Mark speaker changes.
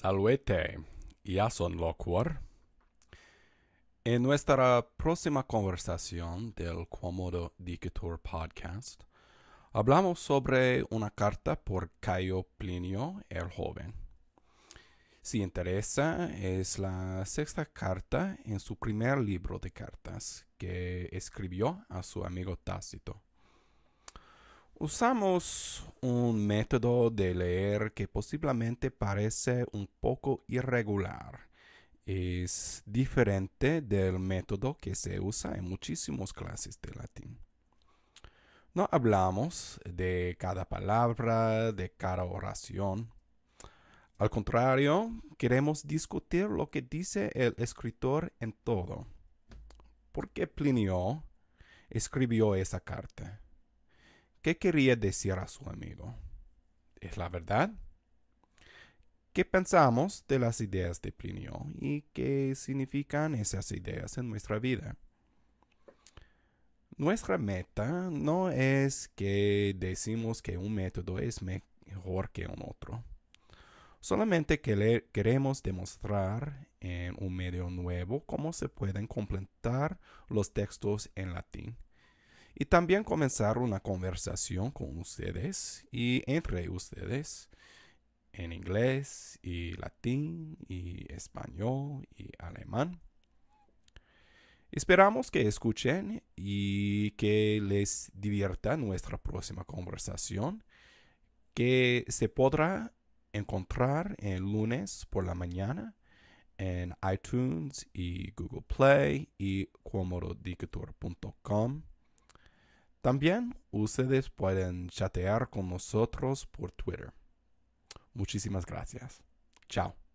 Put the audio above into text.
Speaker 1: Salute, ya son En nuestra próxima conversación del Cómodo Dictator Podcast, hablamos sobre una carta por Cayo Plinio el Joven. Si interesa, es la sexta carta en su primer libro de cartas que escribió a su amigo Tácito. Usamos un método de leer que posiblemente parece un poco irregular. Es diferente del método que se usa en muchísimas clases de latín. No hablamos de cada palabra, de cada oración. Al contrario, queremos discutir lo que dice el escritor en todo. ¿Por qué Plinio escribió esa carta? ¿Qué quería decir a su amigo? ¿Es la verdad? ¿Qué pensamos de las ideas de Plinio y qué significan esas ideas en nuestra vida? Nuestra meta no es que decimos que un método es mejor que un otro. Solamente que queremos demostrar en un medio nuevo cómo se pueden completar los textos en latín y también comenzar una conversación con ustedes y entre ustedes en inglés y latín y español y alemán. Esperamos que escuchen y que les divierta nuestra próxima conversación que se podrá encontrar el lunes por la mañana en iTunes y Google Play y comorodictor.com. También ustedes pueden chatear con nosotros por Twitter. Muchísimas gracias. Chao.